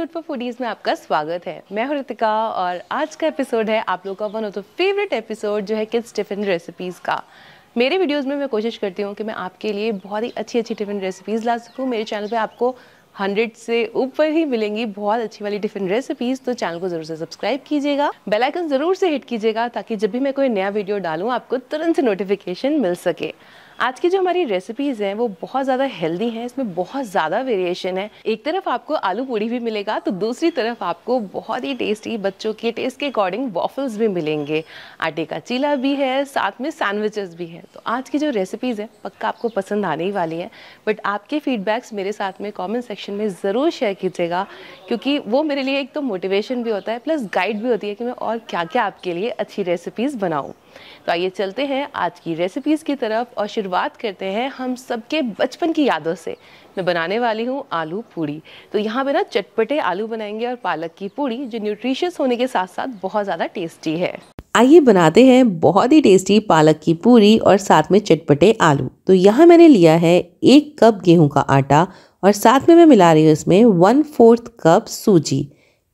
let's food for foodies में आपका स्वागत है मैं हूं ऋतिका और आज का एपिसोड है आप लोगों का one of the favourite episode जो है किड्स टिफिन रेसिपीज़ का मेरे वीडियोस में मैं कोशिश करती हूं कि मैं आपके लिए बहुत ही अच्छी अच्छी टिफिन रेसिपीज़ ला सकूँ मेरे चैनल पे आपको हंड्रेड से ऊपर ही मिलेंगी बहुत अच्छी वाली टिफिन रेसिपीज तो चैनल को जरूर से सब्सक्राइब कीजिएगा बेल आइकन जरूर से हिट कीजिएगा ताकि जब भी मैं कोई नया वीडियो डालूँ आपको तुरंत से नोटिफिकेशन मिल सके आज की जो हमारी रेसिपीज़ हैं वो बहुत ज़्यादा हेल्दी हैं इसमें बहुत ज़्यादा वेरिएशन है एक तरफ आपको आलू पूड़ी भी मिलेगा तो दूसरी तरफ आपको बहुत ही टेस्टी बच्चों के टेस्ट के अकॉर्डिंग वॉफल्स भी मिलेंगे आटे का चीला भी है साथ में सैंडविचेस भी हैं तो आज की जो रेसिपीज़ हैं पक्का आपको पसंद आने ही वाली हैं बट आपके फीडबैक्स मेरे साथ में कॉमेंट सेक्शन में ज़रूर शेयर कीजिएगा क्योंकि वो मेरे लिए एक तो मोटिवेशन भी होता है प्लस गाइड भी होती है कि मैं और क्या क्या आपके लिए अच्छी रेसिपीज़ बनाऊँ तो आइए चलते हैं आज की रेसिपीज़ की तरफ और शुरुआत करते हैं हम सबके बचपन की यादों से मैं बनाने वाली हूँ आलू पूड़ी तो यहाँ पे ना चटपटे आलू बनाएंगे और पालक की पूड़ी जो न्यूट्रिशियस होने के साथ साथ बहुत ज़्यादा टेस्टी है आइए बनाते हैं बहुत ही टेस्टी पालक की पूरी और साथ में चटपटे आलू तो यहाँ मैंने लिया है एक कप गेहूं का आटा और साथ में मैं मिला रही हूँ इसमें वन फोर्थ कप सूजी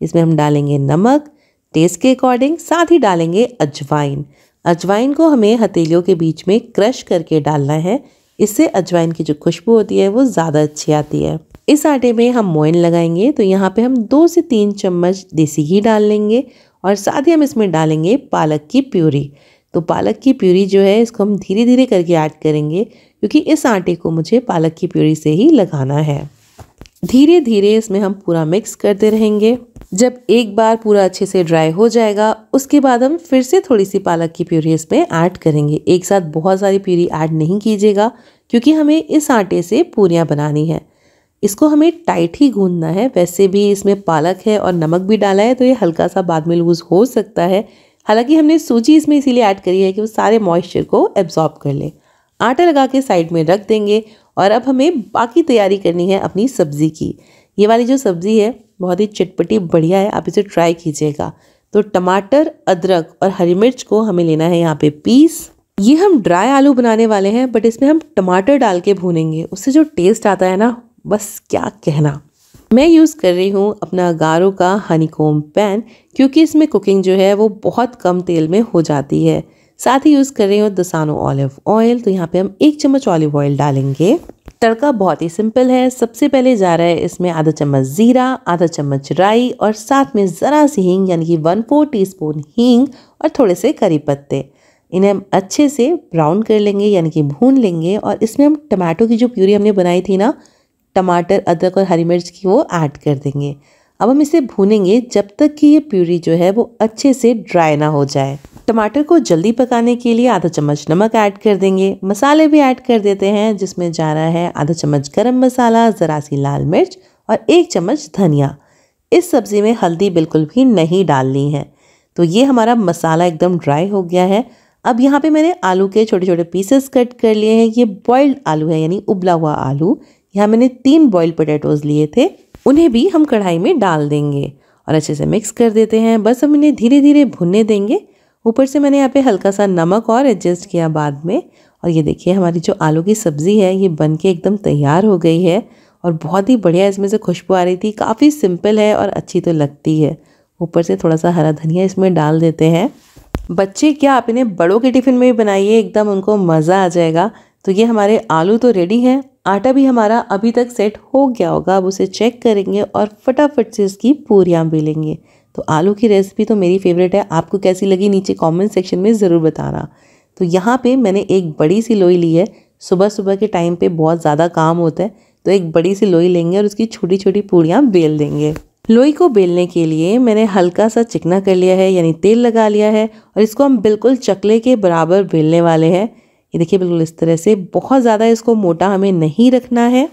इसमें हम डालेंगे नमक टेस्ट के अकॉर्डिंग साथ ही डालेंगे अजवाइन अजवाइन को हमें हथेलियों के बीच में क्रश करके डालना है इससे अजवाइन की जो खुशबू होती है वो ज़्यादा अच्छी आती है इस आटे में हम मोइन लगाएंगे तो यहाँ पे हम दो से तीन चम्मच देसी घी डाल लेंगे और साथ ही हम इसमें डालेंगे पालक की प्यूरी तो पालक की प्यूरी जो है इसको हम धीरे धीरे करके ऐड करेंगे क्योंकि इस आटे को मुझे पालक की प्यूरी से ही लगाना है धीरे धीरे इसमें हम पूरा मिक्स करते रहेंगे जब एक बार पूरा अच्छे से ड्राई हो जाएगा उसके बाद हम फिर से थोड़ी सी पालक की प्यूरी इसमें ऐड करेंगे एक साथ बहुत सारी प्यूरी ऐड नहीं कीजिएगा क्योंकि हमें इस आटे से पूरियाँ बनानी है इसको हमें टाइट ही गूंदना है वैसे भी इसमें पालक है और नमक भी डाला है तो ये हल्का सा बाद में लूज़ हो सकता है हालांकि हमने सूजी इसमें इसीलिए ऐड करी है कि वो सारे मॉइस्चर को एब्जॉर्ब कर ले आटा लगा के साइड में रख देंगे और अब हमें बाकी तैयारी करनी है अपनी सब्ज़ी की ये वाली जो सब्ज़ी है बहुत ही चटपटी बढ़िया है आप इसे ट्राई कीजिएगा तो टमाटर अदरक और हरी मिर्च को हमें लेना है यहाँ पे पीस ये हम ड्राई आलू बनाने वाले हैं बट इसमें हम टमाटर डाल के भूनेंगे उससे जो टेस्ट आता है ना बस क्या कहना मैं यूज़ कर रही हूँ अपना गारो का हनीकोम पैन क्योंकि इसमें कुकिंग जो है वो बहुत कम तेल में हो जाती है साथ ही यूज़ कर रहे हो दसानो ऑलिव ऑयल तो यहाँ पे हम एक चम्मच ऑलिव ऑयल डालेंगे तड़का बहुत ही सिंपल है सबसे पहले जा रहा है इसमें आधा चम्मच ज़ीरा आधा चम्मच राई और साथ में ज़रा सी हींग यानी कि वन फोर टी हींग और थोड़े से करी पत्ते इन्हें हम अच्छे से ब्राउन कर लेंगे यानी कि भून लेंगे और इसमें हम टमाटो की जो प्यूरी हमने बनाई थी ना टमाटर अदरक और हरी मिर्च की वो ऐड कर देंगे अब हम इसे भूनेंगे जब तक कि ये प्यूरी जो है वो अच्छे से ड्राई ना हो जाए टमाटर को जल्दी पकाने के लिए आधा चम्मच नमक ऐड कर देंगे मसाले भी ऐड कर देते हैं जिसमें जा रहा है आधा चम्मच गरम मसाला ज़रा सी लाल मिर्च और एक चम्मच धनिया इस सब्ज़ी में हल्दी बिल्कुल भी नहीं डालनी है तो ये हमारा मसाला एकदम ड्राई हो गया है अब यहाँ पे मैंने आलू के छोटे छोटे पीसेस कट कर लिए हैं ये बॉइल्ड आलू है यानी उबला हुआ आलू यहाँ मैंने तीन बॉयल्ड पोटैटोज़ लिए थे उन्हें भी हम कढ़ाई में डाल देंगे और अच्छे से मिक्स कर देते हैं बस हम इन्हें धीरे धीरे भुनने देंगे ऊपर से मैंने यहाँ पे हल्का सा नमक और एडजस्ट किया बाद में और ये देखिए हमारी जो आलू की सब्ज़ी है ये बन के एकदम तैयार हो गई है और बहुत ही बढ़िया इसमें से खुशबू आ रही थी काफ़ी सिंपल है और अच्छी तो लगती है ऊपर से थोड़ा सा हरा धनिया इसमें डाल देते हैं बच्चे क्या आप इन्हें बड़ों के टिफ़िन में भी बनाइए एकदम उनको मज़ा आ जाएगा तो ये हमारे आलू तो रेडी हैं आटा भी हमारा अभी तक सेट हो गया होगा अब उसे चेक करेंगे और फटाफट से इसकी पूरियाँ भी लेंगे तो आलू की रेसिपी तो मेरी फेवरेट है आपको कैसी लगी नीचे कमेंट सेक्शन में ज़रूर बताना तो यहाँ पे मैंने एक बड़ी सी लोई ली है सुबह सुबह के टाइम पे बहुत ज़्यादा काम होता है तो एक बड़ी सी लोई लेंगे और उसकी छोटी छोटी पूड़ियाँ बेल देंगे लोई को बेलने के लिए मैंने हल्का सा चिकना कर लिया है यानी तेल लगा लिया है और इसको हम बिल्कुल चकले के बराबर बेलने वाले हैं ये देखिए बिल्कुल इस तरह से बहुत ज़्यादा इसको मोटा हमें नहीं रखना है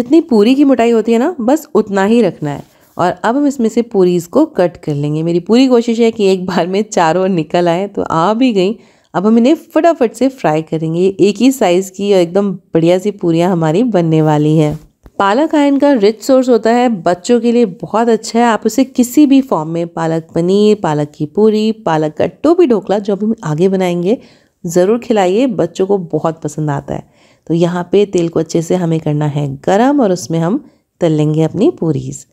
जितनी पूरी की मोटाई होती है ना बस उतना ही रखना है और अब हम इसमें से पूरी इसको कट कर लेंगे मेरी पूरी कोशिश है कि एक बार में चारों निकल आए तो आ भी गई अब हम इन्हें फटाफट से फ्राई करेंगे एक ही साइज़ की और एकदम बढ़िया सी पूरियाँ हमारी बनने वाली हैं पालक आयन का रिच सोर्स होता है बच्चों के लिए बहुत अच्छा है आप उसे किसी भी फॉर्म में पालक पनीर पालक की पूरी पालक का टोपी ढोकला जो भी आगे बनाएंगे ज़रूर खिलाइए बच्चों को बहुत पसंद आता है तो यहाँ पे तेल को अच्छे से हमें करना है गरम और उसमें हम तल लेंगे अपनी पूरीज़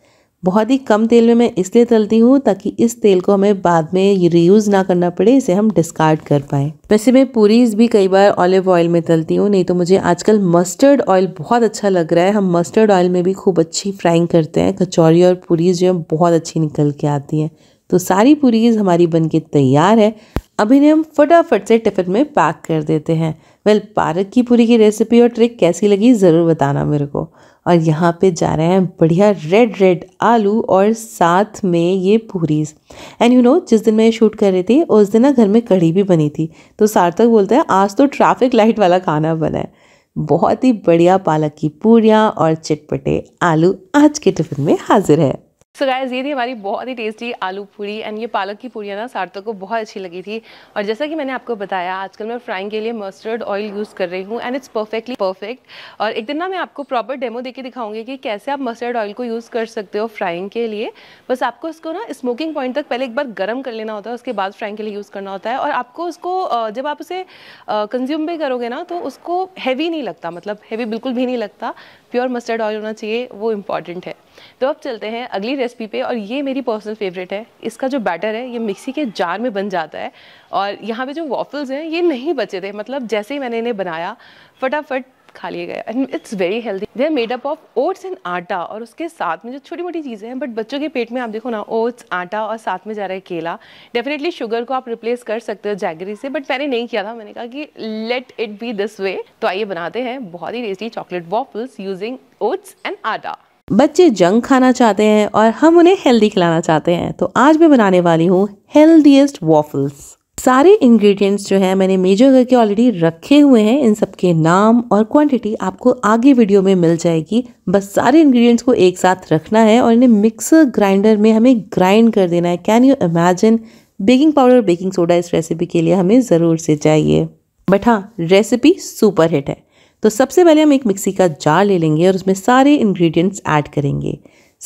बहुत ही कम तेल में मैं इसलिए तलती हूँ ताकि इस तेल को हमें बाद में रीयूज़ ना करना पड़े इसे हम डिस्कार्ड कर पाएँ वैसे मैं पूरीज भी कई बार ऑलिव ऑयल में तलती हूँ नहीं तो मुझे आजकल मस्टर्ड ऑयल बहुत अच्छा लग रहा है हम मस्टर्ड ऑयल में भी खूब अच्छी फ्राइंग करते हैं कचौरी और पूरीज जो है बहुत अच्छी निकल के आती हैं तो सारी पूरीज हमारी बन के तैयार है अभी ने हम फटाफट से टिफ़िन में पैक कर देते हैं वेल पारक की पूरी की रेसिपी और ट्रिक कैसी लगी ज़रूर बताना मेरे को और यहाँ पे जा रहे हैं बढ़िया रेड रेड आलू और साथ में ये पूरीज एंड यू नो जिस दिन मैं शूट कर रही थी उस दिन ना घर में कढ़ी भी बनी थी तो सार्थक बोलते हैं आज तो ट्रैफिक लाइट वाला खाना बना है बहुत ही बढ़िया पालक की पूरियाँ और चटपटे आलू आज के टिफिन में हाजिर है सो so गायज ये थी हमारी बहुत ही टेस्टी आलू पूरी एंड ये पालक की पूरियाँ ना सार्थक को बहुत अच्छी लगी थी और जैसा कि मैंने आपको बताया आजकल मैं फ्राइंग के लिए मस्टर्ड ऑयल यूज़ कर रही हूँ एंड इट्स परफेक्टली परफेक्ट और एक दिन ना मैं आपको प्रॉपर डेमो देके दिखाऊंगी कि कैसे आप मस्टर्ड ऑयल को यूज़ कर सकते हो फ्राइंग के लिए बस आपको उसको ना स्मोकिंग पॉइंट तक पहले एक बार गर्म कर लेना होता है उसके बाद फ्राइंग के लिए यूज़ करना होता है और आपको उसको जब आप उसे कंज्यूम भी करोगे ना तो उसको हैवी नहीं लगता मतलब हैवी बिल्कुल भी नहीं लगता प्योर मस्टर्ड ऑयल होना चाहिए वो इम्पॉर्टेंट है तो अब चलते हैं अगली रेसिपी पे और ये मेरी पर्सनल फेवरेट है इसका जो बैटर है ये मिक्सी के जार में बन जाता है और यहाँ पे जो वॉफल्स हैं ये नहीं बचे थे मतलब जैसे ही मैंने इन्हें बनाया फटाफट खा लिए गए and it's very healthy they are made up of oats and atta और उसके साथ में जो छोटी मोटी चीज़ें हैं बट बच्चों के पेट में आप देखो ना ओट्स आटा और साथ में जा रहा है केला डेफिनेटली शुगर को आप रिप्लेस कर सकते हो जैगरी से बट मैंने नहीं किया था मैंने कहा कि let it be this way तो आइए बनाते हैं बहुत ही tasty chocolate waffles using oats and atta बच्चे जंक खाना चाहते हैं और हम उन्हें हेल्दी खिलाना चाहते हैं तो आज मैं बनाने वाली हूँ हेल्दीएस्ट वॉफल्स सारे इंग्रेडिएंट्स जो है मैंने मेजर करके ऑलरेडी रखे हुए हैं इन सब के नाम और क्वांटिटी आपको आगे वीडियो में मिल जाएगी बस सारे इंग्रेडिएंट्स को एक साथ रखना है और इन्हें मिक्सर ग्राइंडर में हमें ग्राइंड कर देना है can you imagine baking powder baking soda इस रेसिपी के लिए हमें ज़रूर से चाहिए बट हाँ रेसिपी सुपर हिट है तो सबसे पहले हम एक मिक्सी का जार ले लेंगे और उसमें सारे इन्ग्रीडियंट्स ऐड करेंगे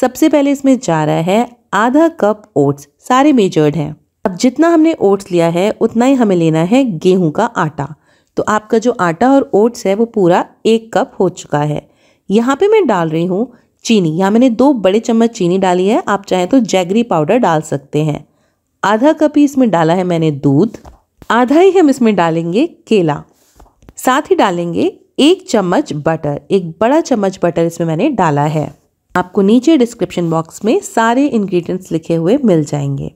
सबसे पहले इसमें जा रहा है आधा कप ओट्स सारे मेजर्ड हैं अब जितना हमने ओट्स लिया है उतना ही हमें लेना है गेहूं का आटा तो आपका जो आटा और ओट्स है वो पूरा एक कप हो चुका है यहाँ पे मैं डाल रही हूँ चीनी यहाँ मैंने दो बड़े चम्मच चीनी डाली है आप चाहें तो जैगरी पाउडर डाल सकते हैं आधा कप ही इसमें डाला है मैंने दूध आधा ही हम इसमें डालेंगे केला साथ ही डालेंगे एक चम्मच बटर एक बड़ा चम्मच बटर इसमें मैंने डाला है आपको नीचे डिस्क्रिप्शन बॉक्स में सारे इंग्रेडिएंट्स लिखे हुए मिल जाएंगे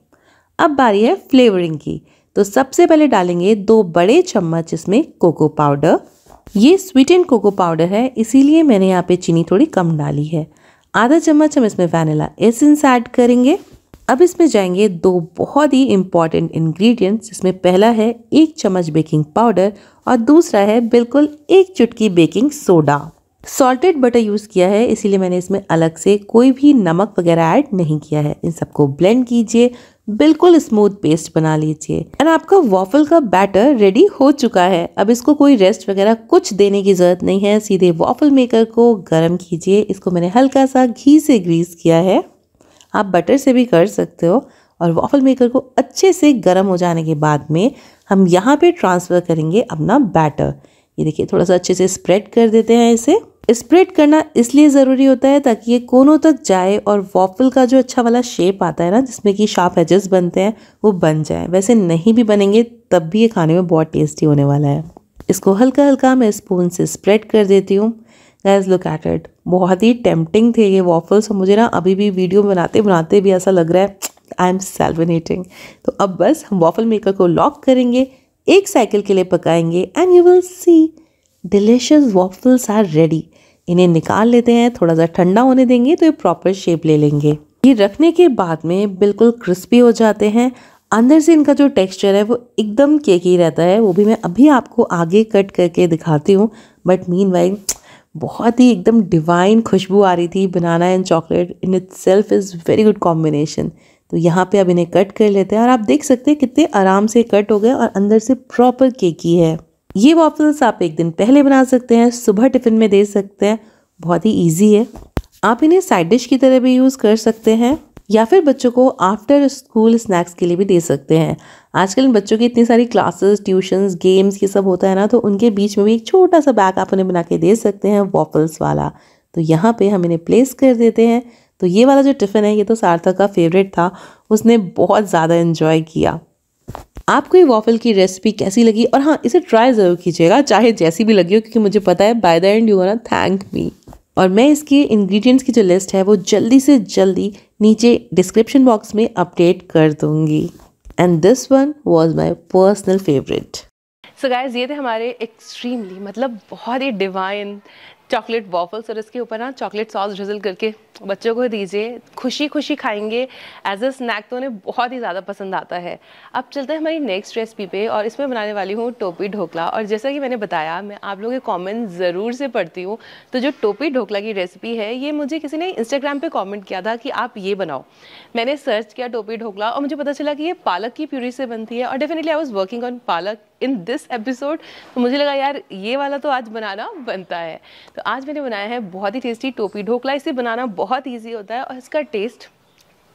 अब बारी है फ्लेवरिंग की तो सबसे पहले डालेंगे दो बड़े चम्मच इसमें कोको पाउडर ये एंड कोको पाउडर है इसीलिए मैंने यहाँ पे चीनी थोड़ी कम डाली है आधा चम्मच हम इसमें वैनिला एसेंस ऐड करेंगे अब इसमें जाएंगे दो बहुत ही इम्पॉर्टेंट इन्ग्रीडियंट्स जिसमें पहला है एक चम्मच बेकिंग पाउडर और दूसरा है बिल्कुल एक चुटकी baking soda salted butter use किया है इसीलिए मैंने इसमें अलग से कोई भी नमक वगैरह ऐड नहीं किया है इन सबको ब्लेंड कीजिए बिल्कुल स्मूथ पेस्ट बना लीजिए एंड आपका वॉफल का बैटर रेडी हो चुका है अब इसको कोई रेस्ट वगैरह कुछ देने की ज़रूरत नहीं है सीधे वॉफल मेकर को गर्म कीजिए इसको मैंने हल्का सा घी से ग्रीस किया है आप बटर से भी कर सकते हो और वॉफल मेकर को अच्छे से गर्म हो जाने के बाद में हम यहाँ पे ट्रांसफ़र करेंगे अपना बैटर ये देखिए थोड़ा सा अच्छे से स्प्रेड कर देते हैं इसे स्प्रेड करना इसलिए ज़रूरी होता है ताकि ये कोनों तक जाए और वॉफल का जो अच्छा वाला शेप आता है ना जिसमें कि शार्प एजेस बनते हैं वो बन जाए वैसे नहीं भी बनेंगे तब भी ये खाने में बहुत टेस्टी होने वाला है इसको हल्का हल्का मैं स्पून से स्प्रेड कर देती हूँ गैस लुक एट इट बहुत ही टेम्पटिंग थे ये वॉफल्स और मुझे ना अभी भी वीडियो बनाते बनाते भी ऐसा लग रहा है आई एम सेल्विनेटिंग तो अब बस हम वॉफल मेकर को लॉक करेंगे एक साइकिल के लिए पकाएंगे and you will see delicious waffles are ready इन्हें निकाल लेते हैं थोड़ा सा ठंडा होने देंगे तो ये प्रॉपर शेप ले लेंगे ये रखने के बाद में बिल्कुल क्रिस्पी हो जाते हैं अंदर से इनका जो टेक्सचर है वो एकदम केकी रहता है वो भी मैं अभी आपको आगे कट करके दिखाती हूँ बट मीन वाइज बहुत ही एकदम डिवाइन खुशबू आ रही थी banana and chocolate in itself is very good combination तो यहाँ पे अब इन्हें कट कर लेते हैं और आप देख सकते हैं कितने आराम से कट हो गए और अंदर से प्रॉपर केकी है ये वॉफल्स आप एक दिन पहले बना सकते हैं सुबह टिफ़िन में दे सकते हैं बहुत ही ईजी है आप इन्हें साइड डिश की तरह भी यूज़ कर सकते हैं या फिर बच्चों को आफ्टर स्कूल स्नैक्स के लिए भी दे सकते हैं आजकल बच्चों की इतनी सारी क्लासेस ट्यूशंस गेम्स ये सब होता है ना तो उनके बीच में भी एक छोटा सा बैग आप उन्हें बना के दे सकते हैं वॉफल्स वाला तो यहाँ पे हम इन्हें प्लेस कर देते हैं तो ये वाला जो टिफ़िन है ये तो सार्थक का फेवरेट था उसने बहुत ज़्यादा इन्जॉय किया आपको ये वॉफल की रेसिपी कैसी लगी और हाँ इसे ट्राई ज़रूर कीजिएगा चाहे जैसी भी लगी हो क्योंकि मुझे पता है बाय द एंड यू ना थैंक मी और मैं इसके इंग्रेडिएंट्स की जो लिस्ट है वो जल्दी से जल्दी नीचे डिस्क्रिप्शन बॉक्स में अपडेट कर दूंगी and this one was my personal favourite so guys ये थे हमारे एक्सट्रीमली मतलब बहुत ही डिवाइन चॉकलेट वॉफल्स और इसके ऊपर ना चॉकलेट सॉस ड्रिजल करके बच्चों को दीजिए खुशी खुशी खाएंगे एज अ स्नैक तो उन्हें बहुत ही ज़्यादा पसंद आता है अब चलते हैं हमारी नेक्स्ट रेसिपी पे और इसमें बनाने वाली हूँ टोपी ढोकला और जैसा कि मैंने बताया मैं आप लोगों के कमेंट ज़रूर से पढ़ती हूँ तो जो टोपी ढोकला की रेसिपी है ये मुझे किसी ने इंस्टाग्राम पर कॉमेंट किया था कि आप ये बनाओ मैंने सर्च किया टोपी ढोकला और मुझे पता चला कि ये पालक की प्यूरी से बनती है और definitely I was working on palak in this episode तो मुझे लगा यार ये वाला तो आज बनाना बनता है तो आज मैंने बनाया है बहुत ही टेस्टी टोपी ढोकला इसे बनाना बहुत ईजी होता है और इसका टेस्ट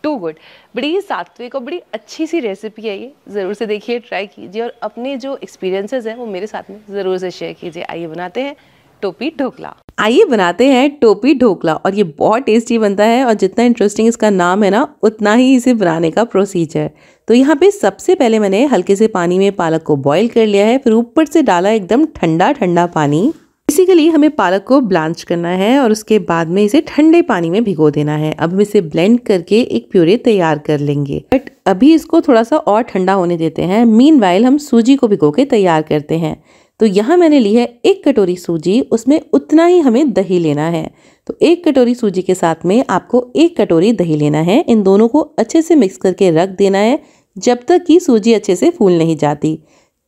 टू गुड बड़ी सात्विक और बड़ी अच्छी सी रेसिपी है ये ज़रूर से देखिए ट्राई कीजिए और अपने जो एक्सपीरियंसेस हैं वो मेरे साथ में ज़रूर से शेयर कीजिए आइए बनाते हैं टोपी ढोकला आइए बनाते हैं टोपी ढोकला और ये बहुत टेस्टी बनता है और जितना इंटरेस्टिंग इसका नाम है ना उतना ही इसे बनाने का प्रोसीजर तो यहाँ पे सबसे पहले मैंने हल्के से पानी में पालक को बॉईल कर लिया है फिर ऊपर से डाला एकदम ठंडा ठंडा पानी बेसिकली हमें पालक को ब्लांच करना है और उसके बाद में इसे ठंडे पानी में भिगो देना है अब हम इसे ब्लेंड करके एक प्यूरे तैयार कर लेंगे बट अभी इसको थोड़ा सा और ठंडा होने देते हैं मीन हम सूजी को भिगो के तैयार करते हैं तो यहाँ मैंने ली है एक कटोरी सूजी उसमें उतना ही हमें दही लेना है तो एक कटोरी सूजी के साथ में आपको एक कटोरी दही लेना है इन दोनों को अच्छे से मिक्स करके रख देना है जब तक कि सूजी अच्छे से फूल नहीं जाती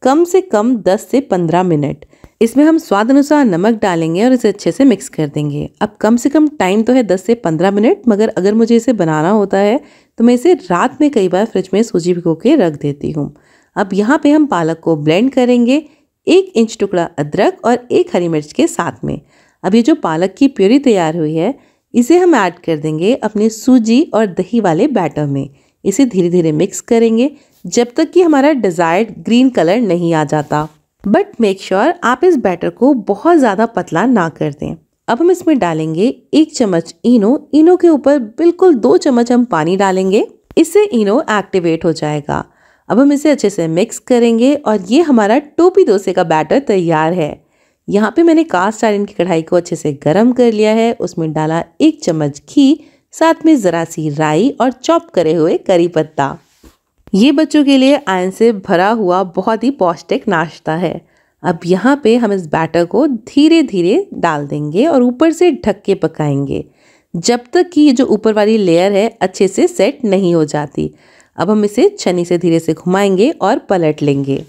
कम से कम 10 से 15 मिनट इसमें हम स्वाद अनुसार नमक डालेंगे और इसे अच्छे से मिक्स कर देंगे अब कम से कम टाइम तो है 10 से 15 मिनट मगर अगर मुझे इसे बनाना होता है तो मैं इसे रात में कई बार फ्रिज में सूजी भिगो के रख देती हूँ अब यहाँ पे हम पालक को ब्लेंड करेंगे एक इंच टुकड़ा अदरक और एक हरी मिर्च के साथ में अब ये जो पालक की प्योरी तैयार हुई है इसे हम ऐड कर देंगे अपने सूजी और दही वाले बैटर में इसे धीरे धीरे मिक्स करेंगे जब तक कि हमारा डिज़ायर्ड ग्रीन कलर नहीं आ जाता बट मेक श्योर आप इस बैटर को बहुत ज़्यादा पतला ना कर दें अब हम इसमें डालेंगे एक चम्मच इनो इनो के ऊपर बिल्कुल दो चम्मच हम पानी डालेंगे इससे इनो एक्टिवेट हो जाएगा अब हम इसे अच्छे से मिक्स करेंगे और ये हमारा टोपी डोसे का बैटर तैयार है यहाँ पे मैंने कास्ट आयरन की कढ़ाई को अच्छे से गर्म कर लिया है उसमें डाला एक चम्मच घी साथ में ज़रा सी राई और चॉप करे हुए करी पत्ता ये बच्चों के लिए आयन से भरा हुआ बहुत ही पौष्टिक नाश्ता है अब यहाँ पे हम इस बैटर को धीरे धीरे डाल देंगे और ऊपर से ढक के पकाएंगे जब तक कि ये जो ऊपर वाली लेयर है अच्छे से सेट नहीं हो जाती अब हम इसे छनी से धीरे से घुमाएंगे और पलट लेंगे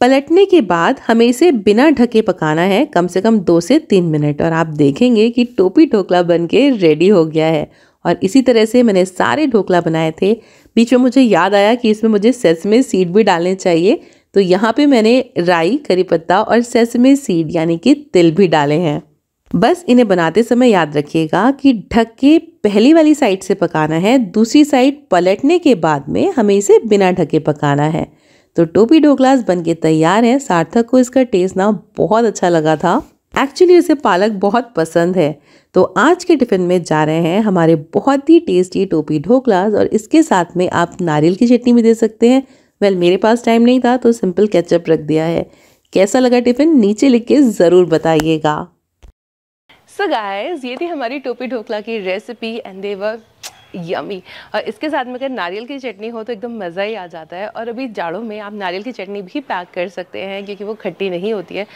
पलटने के बाद हमें इसे बिना ढके पकाना है कम से कम दो से तीन मिनट और आप देखेंगे कि टोपी ढोकला बन के रेडी हो गया है और इसी तरह से मैंने सारे ढोकला बनाए थे बीच में मुझे याद आया कि इसमें मुझे सेसमे सीड भी डालने चाहिए तो यहाँ पे मैंने राई करी पत्ता और सेसमे सीड यानी कि तिल भी डाले हैं बस इन्हें बनाते समय याद रखिएगा कि ढक के पहली वाली साइड से पकाना है दूसरी साइड पलटने के बाद में हमें इसे बिना ढके पकाना है तो टोपी डोगलास बन के तैयार है सार्थक को इसका टेस्ट ना बहुत अच्छा लगा था एक्चुअली उसे पालक बहुत पसंद है तो आज के टिफ़िन में जा रहे हैं हमारे बहुत ही टेस्टी टोपी ढोकलास और इसके साथ में आप नारियल की चटनी भी दे सकते हैं वेल well, मेरे पास टाइम नहीं था तो सिंपल कैचअप रख दिया है कैसा लगा टिफ़िन नीचे लिख के ज़रूर बताइएगा सो so गाइस ये थी हमारी टोपी ढोकला की रेसिपी एंड देवर यमी और इसके साथ में अगर नारियल की चटनी हो तो एकदम मज़ा ही आ जाता है और अभी जाड़ों में आप नारियल की चटनी भी पैक कर सकते हैं क्योंकि वो खट्टी नहीं होती है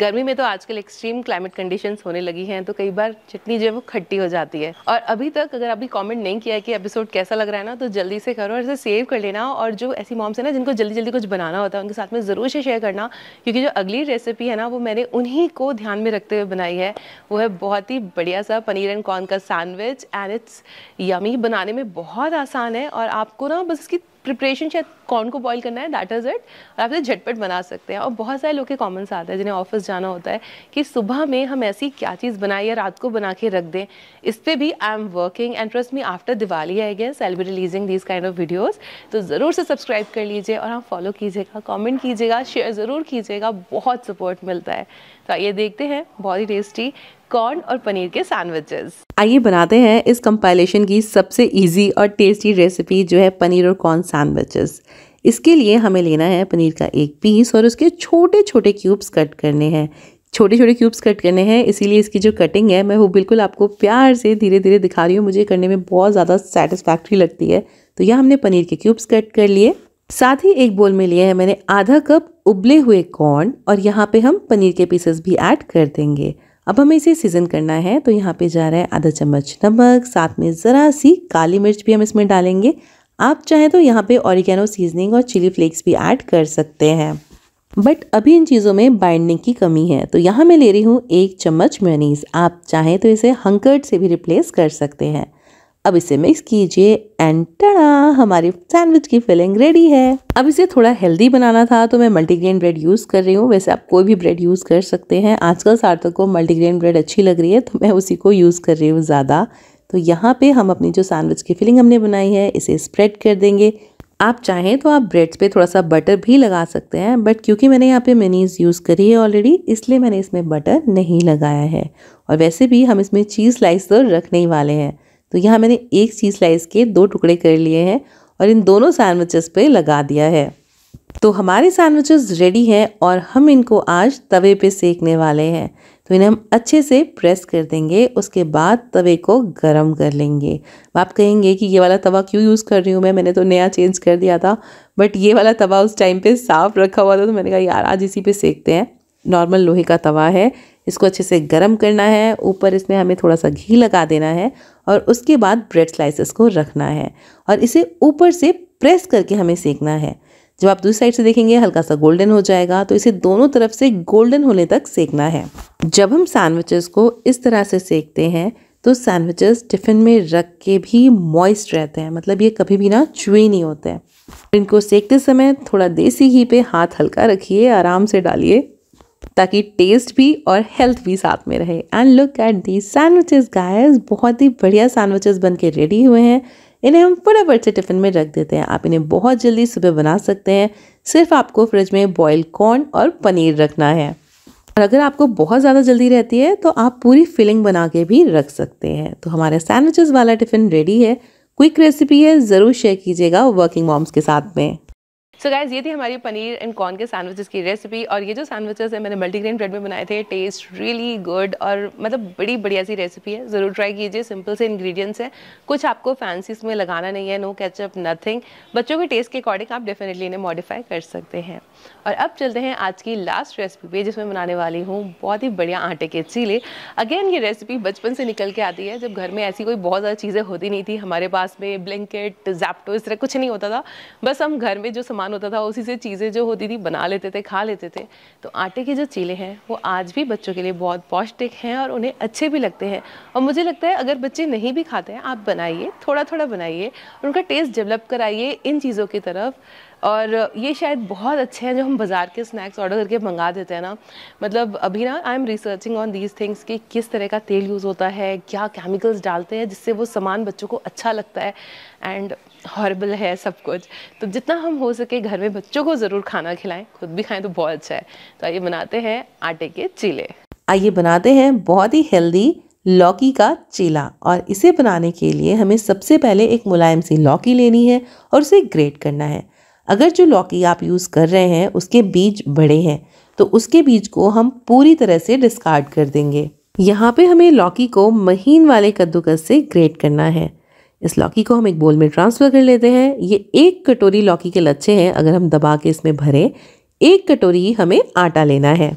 गर्मी में तो आजकल एक्सट्रीम क्लाइमेट कंडीशंस होने लगी हैं तो कई बार चटनी जो है वो खट्टी हो जाती है और अभी तक अगर अभी कॉमेंट नहीं किया है कि एपिसोड कैसा लग रहा है ना तो जल्दी से करो और इसे सेव कर लेना और जो ऐसी मॉम्स है ना जिनको जल्दी जल्दी कुछ बनाना होता है उनके साथ में ज़रूर से शेयर करना क्योंकि जो अगली रेसिपी है ना वो मैंने उन्हीं को ध्यान में रखते हुए बनाई है वो है बहुत ही बढ़िया सा पनीर एंड कॉर्न का सैंडविच एंड इट्स यमी बनाने में बहुत आसान है और आपको ना बस इसकी प्रिपरेशन शायद कॉर्न को बॉईल करना है दैट इज़ इट और आप इसे झटपट बना सकते हैं और बहुत सारे लोग के कॉमन आते हैं जिन्हें ऑफिस जाना होता है कि सुबह में हम ऐसी क्या चीज़ बनाए या रात को बना के रख दें इस पर भी I am working and trust me after Diwali I guess I be releasing these kind of videos तो ज़रूर से सब्सक्राइब कर लीजिए और आप हाँ, फॉलो कीजिएगा कॉमेंट कीजिएगा शेयर ज़रूर कीजिएगा बहुत सपोर्ट मिलता है तो आइए देखते हैं बहुत ही टेस्टी कॉर्न और पनीर के सैंडविचेस आइए बनाते हैं इस कंपाइलेशन की सबसे इजी और टेस्टी रेसिपी जो है पनीर और कॉर्न सैंडविचेस इसके लिए हमें लेना है पनीर का एक पीस और उसके छोटे छोटे क्यूब्स कट करने हैं छोटे छोटे क्यूब्स कट करने हैं इसीलिए इसकी जो कटिंग है मैं वो बिल्कुल आपको प्यार से धीरे धीरे दिखा रही हूँ मुझे करने में बहुत ज़्यादा सेटिस्फैक्ट्री लगती है तो यह हमने पनीर के क्यूब्स कट कर लिए साथ ही एक बोल में लिए है मैंने आधा कप उबले हुए कॉर्न और यहाँ पे हम पनीर के पीसेस भी ऐड कर देंगे अब हमें इसे सीजन करना है तो यहाँ पे जा रहा है आधा चम्मच नमक साथ में ज़रा सी काली मिर्च भी हम इसमें डालेंगे आप चाहें तो यहाँ पे ऑरिगेनो सीजनिंग और चिली फ्लेक्स भी ऐड कर सकते हैं बट अभी इन चीज़ों में बाइंडिंग की कमी है तो यहाँ मैं ले रही हूँ एक चम्मच मेनीस आप चाहें तो इसे हंकर्ड से भी रिप्लेस कर सकते हैं अब इसे मिक्स कीजिए एंड टड़ा हमारी सैंडविच की फिलिंग रेडी है अब इसे थोड़ा हेल्दी बनाना था तो मैं मल्टीग्रेन ब्रेड यूज़ कर रही हूँ वैसे आप कोई भी ब्रेड यूज़ कर सकते हैं आजकल सार्थक को मल्टीग्रेन ब्रेड अच्छी लग रही है तो मैं उसी को यूज़ कर रही हूँ ज़्यादा तो यहाँ पर हम अपनी जो सैंडविच की फिलिंग हमने बनाई है इसे स्प्रेड कर देंगे आप चाहें तो आप ब्रेड्स पे थोड़ा सा बटर भी लगा सकते हैं बट क्योंकि मैंने यहाँ पे मेनीज़ यूज़ करी है ऑलरेडी इसलिए मैंने इसमें बटर नहीं लगाया है और वैसे भी हम इसमें चीज़ स्लाइस तो रखने ही वाले हैं तो यहाँ मैंने एक चीज स्लाइस के दो टुकड़े कर लिए हैं और इन दोनों सैंडविचेस पे लगा दिया है तो हमारे सैंडविचेस रेडी हैं और हम इनको आज तवे पे सेकने वाले हैं तो इन्हें हम अच्छे से प्रेस कर देंगे उसके बाद तवे को गरम कर लेंगे आप कहेंगे कि ये वाला तवा क्यों यूज़ कर रही हूँ मैं मैंने तो नया चेंज कर दिया था बट ये वाला तवा उस टाइम पर साफ़ रखा हुआ था तो मैंने कहा यार आज इसी पर सेकते हैं नॉर्मल लोहे का तवा है इसको अच्छे से गर्म करना है ऊपर इसमें हमें थोड़ा सा घी लगा देना है और उसके बाद ब्रेड स्लाइसेस को रखना है और इसे ऊपर से प्रेस करके हमें सेकना है जब आप दूसरी साइड से देखेंगे हल्का सा गोल्डन हो जाएगा तो इसे दोनों तरफ से गोल्डन होने तक सेकना है जब हम सैंडविचेस को इस तरह से सेकते हैं तो सैंडविचेस टिफ़िन में रख के भी मॉइस्ट रहते हैं मतलब ये कभी भी ना चुए नहीं होते हैं इनको सेकते समय थोड़ा देसी घी पे हाथ हल्का रखिए आराम से डालिए ताकि टेस्ट भी और हेल्थ भी साथ में रहे and look at the sandwiches guys बहुत ही बढ़िया सैंडविचेस बन के रेडी हुए हैं इन्हें हम फटाफट से टिफ़िन में रख देते हैं आप इन्हें बहुत जल्दी सुबह बना सकते हैं सिर्फ आपको फ्रिज में बॉयल कॉर्न और पनीर रखना है और अगर आपको बहुत ज़्यादा जल्दी रहती है तो आप पूरी फिलिंग बना के भी रख सकते हैं तो हमारे सैंडविचेस वाला टिफ़िन रेडी है क्विक रेसिपी है ज़रूर शेयर कीजिएगा वर्किंग मॉम्स के साथ में सो so गाइज ये थी हमारी पनीर एंड कॉर्न के सैंडविचेस की रेसिपी और ये जो सैंडविचेस है मैंने मल्टीग्रेन ब्रेड में बनाए थे टेस्ट रियली गुड और मतलब बड़ी बढ़िया सी रेसिपी है ज़रूर ट्राई कीजिए सिंपल से इंग्रेडिएंट्स है कुछ आपको फैंसी इसमें लगाना नहीं है नो कैचअप नथिंग बच्चों के टेस्ट के अकॉर्डिंग आप डेफिनेटली इन्हें मॉडिफाई कर सकते हैं और अब चलते हैं आज की लास्ट रेसिपी पे जिसमें बनाने वाली हूँ बहुत ही बढ़िया आटे के चीले अगेन ये रेसिपी बचपन से निकल के आती है जब घर में ऐसी कोई बहुत ज़्यादा चीज़ें होती नहीं थी हमारे पास में ब्लैंकेट जैप्टो इस तरह कुछ नहीं होता था बस हम घर में जो सामान होता था उसी से चीज़ें जो होती थी बना लेते थे खा लेते थे तो आटे के जो चीले हैं वो आज भी बच्चों के लिए बहुत पौष्टिक हैं और उन्हें अच्छे भी लगते हैं और मुझे लगता है अगर बच्चे नहीं भी खाते हैं आप बनाइए थोड़ा थोड़ा बनाइए उनका टेस्ट डेवलप कराइए इन चीज़ों की तरफ और ये शायद बहुत अच्छे हैं जो हम बाज़ार के स्नैक्स ऑर्डर करके मंगा देते हैं ना मतलब अभी ना I am researching on these things कि किस तरह का तेल यूज़ होता है क्या केमिकल्स डालते हैं जिससे वो सामान बच्चों को अच्छा लगता है एंड हॉरेबल है सब कुछ तो जितना हम हो सके घर में बच्चों को ज़रूर खाना खिलाएं खुद भी खाएं तो बहुत अच्छा है तो आइए बनाते हैं आटे के चीले आइए बनाते हैं बहुत ही हेल्दी लौकी का चीला और इसे बनाने के लिए हमें सबसे पहले एक मुलायम सी लौकी लेनी है और उसे ग्रेट करना है अगर जो लौकी आप यूज़ कर रहे हैं उसके बीज बड़े हैं तो उसके बीज को हम पूरी तरह से डिस्कार्ड कर देंगे यहाँ पे हमें लौकी को महीन वाले कद्दूकस से ग्रेट करना है इस लौकी को हम एक बोल में ट्रांसफ़र कर लेते हैं ये एक कटोरी लौकी के लच्छे हैं अगर हम दबा के इसमें भरें एक कटोरी ही हमें आटा लेना है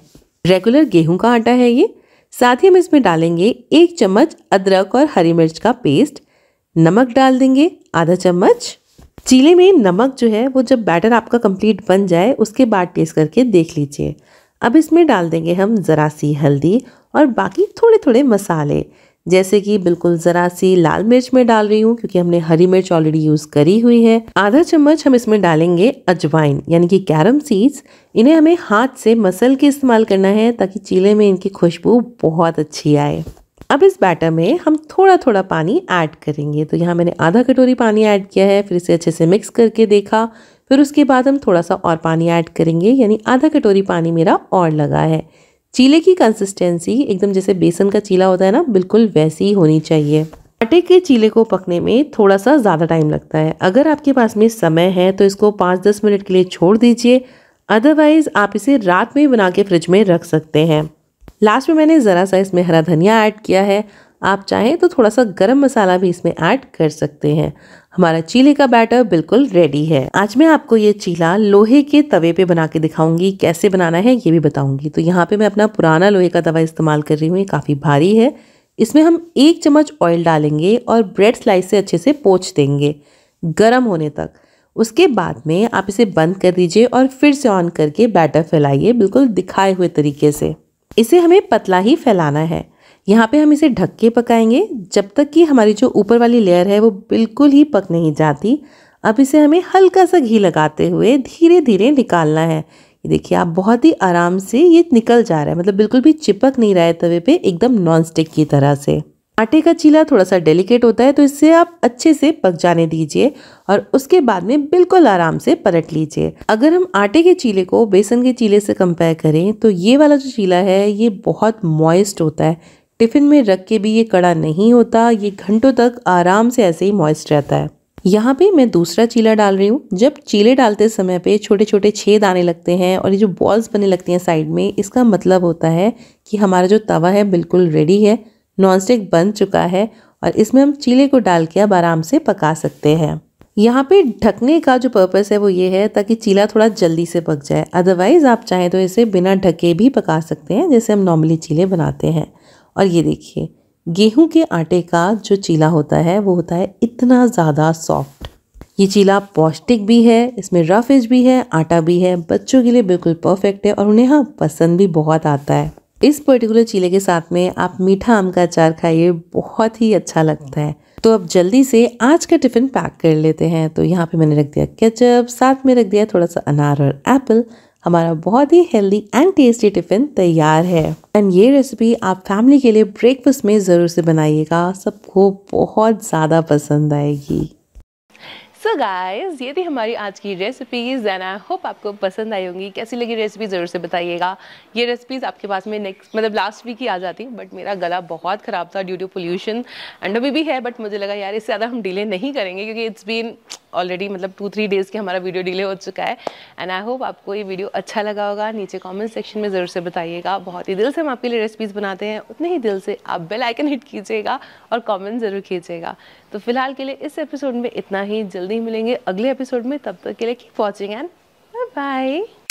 रेगुलर गेहूं का आटा है ये साथ ही हम इसमें डालेंगे एक चम्मच अदरक और हरी मिर्च का पेस्ट नमक डाल देंगे आधा चम्मच चीले में नमक जो है वो जब बैटर आपका कंप्लीट बन जाए उसके बाद टेस्ट करके देख लीजिए अब इसमें डाल देंगे हम ज़रा सी हल्दी और बाकी थोड़े थोड़े मसाले जैसे कि बिल्कुल ज़रा सी लाल मिर्च में डाल रही हूँ क्योंकि हमने हरी मिर्च ऑलरेडी यूज़ करी हुई है आधा चम्मच हम इसमें डालेंगे अजवाइन यानी कि कैरम सीड्स इन्हें हमें हाथ से मसल के इस्तेमाल करना है ताकि चीले में इनकी खुशबू बहुत अच्छी आए अब इस बैटर में हम थोड़ा थोड़ा पानी ऐड करेंगे तो यहाँ मैंने आधा कटोरी पानी ऐड किया है फिर इसे अच्छे से मिक्स करके देखा फिर उसके बाद हम थोड़ा सा और पानी ऐड करेंगे यानी आधा कटोरी पानी मेरा और लगा है चीले की कंसिस्टेंसी एकदम जैसे बेसन का चीला होता है ना बिल्कुल वैसी ही होनी चाहिए आटे के चीले को पकने में थोड़ा सा ज़्यादा टाइम लगता है अगर आपके पास में समय है तो इसको पाँच दस मिनट के लिए छोड़ दीजिए अदरवाइज़ आप इसे रात में बना के फ्रिज में रख सकते हैं लास्ट में मैंने ज़रा सा इसमें हरा धनिया ऐड किया है आप चाहें तो थोड़ा सा गरम मसाला भी इसमें ऐड कर सकते हैं हमारा चीले का बैटर बिल्कुल रेडी है आज मैं आपको ये चीला लोहे के तवे पे बना के दिखाऊंगी कैसे बनाना है ये भी बताऊंगी तो यहाँ पे मैं अपना पुराना लोहे का तवा इस्तेमाल कर रही हूँ ये काफ़ी भारी है इसमें हम एक चम्मच ऑयल डालेंगे और ब्रेड स्लाइस से अच्छे से पोच देंगे गर्म होने तक उसके बाद में आप इसे बंद कर दीजिए और फिर से ऑन करके बैटर फैलाइए बिल्कुल दिखाए हुए तरीके से इसे हमें पतला ही फैलाना है यहाँ पे हम इसे ढक के पकाएंगे जब तक कि हमारी जो ऊपर वाली लेयर है वो बिल्कुल ही पक नहीं जाती अब इसे हमें हल्का सा घी लगाते हुए धीरे धीरे निकालना है ये देखिए आप बहुत ही आराम से ये निकल जा रहा है मतलब बिल्कुल भी चिपक नहीं रहा है तवे पे एकदम नॉन स्टिक की तरह से आटे का चीला थोड़ा सा डेलिकेट होता है तो इससे आप अच्छे से पक जाने दीजिए और उसके बाद में बिल्कुल आराम से पलट लीजिए अगर हम आटे के चीले को बेसन के चीले से कंपेयर करें तो ये वाला जो चीला है ये बहुत मॉइस्ट होता है टिफ़िन में रख के भी ये कड़ा नहीं होता ये घंटों तक आराम से ऐसे ही मॉइस्ट रहता है यहाँ पे मैं दूसरा चीला डाल रही हूँ जब चीले डालते समय पे छोटे छोटे छेद आने लगते हैं और ये जो बॉल्स बने लगती हैं साइड में इसका मतलब होता है कि हमारा जो तवा है बिल्कुल रेडी है नॉनस्टिक बन चुका है और इसमें हम चीले को डाल के अब आराम से पका सकते हैं यहाँ पे ढकने का जो पर्पस है वो ये है ताकि चीला थोड़ा जल्दी से पक जाए अदरवाइज़ आप चाहें तो इसे बिना ढके भी पका सकते हैं जैसे हम नॉर्मली चीले बनाते हैं और ये देखिए गेहूं के आटे का जो चीला होता है वो होता है इतना ज़्यादा सॉफ्ट ये चीला पौष्टिक भी है इसमें रफेज भी है आटा भी है बच्चों के लिए बिल्कुल परफेक्ट है और उन्हें हाँ पसंद भी बहुत आता है इस पर्टिकुलर चीले के साथ में आप मीठा आम का अचार खाइए बहुत ही अच्छा लगता है तो अब जल्दी से आज का टिफ़िन पैक कर लेते हैं तो यहाँ पे मैंने रख दिया केचप साथ में रख दिया थोड़ा सा अनार और एप्पल हमारा बहुत ही हेल्दी एंड टेस्टी टिफ़िन तैयार है एंड ये रेसिपी आप फैमिली के लिए ब्रेकफास्ट में ज़रूर से बनाइएगा सबको बहुत ज़्यादा पसंद आएगी सो so गाइस ये थी हमारी आज की रेसिपीज़ एंड आई होप आपको पसंद आई होंगी कैसी लगी रेसिपी ज़रूर से बताइएगा ये रेसिपीज़ आपके पास में नेक्स्ट मतलब लास्ट वीक ही आ जाती बट मेरा गला बहुत ख़राब था ड्यू टू पोल्यूशन एंड अभी भी है बट मुझे लगा यार इससे ज़्यादा हम डिले नहीं करेंगे क्योंकि इट्स बीन ऑलरेडी मतलब टू थ्री डेज़ के हमारा वीडियो डिले हो चुका है एंड आई होप आपको ये वीडियो अच्छा लगा होगा नीचे कमेंट सेक्शन में ज़रूर से बताइएगा बहुत ही दिल से हम आपके लिए रेसिपीज़ बनाते हैं उतने ही दिल से आप बेल आइकन हिट कीजिएगा और कॉमेंट ज़रूर कीजिएगा तो फिलहाल के लिए इस एपिसोड में इतना ही जल्दी मिलेंगे अगले एपिसोड में तब तक के लिए कीप वॉचिंग एंड बाय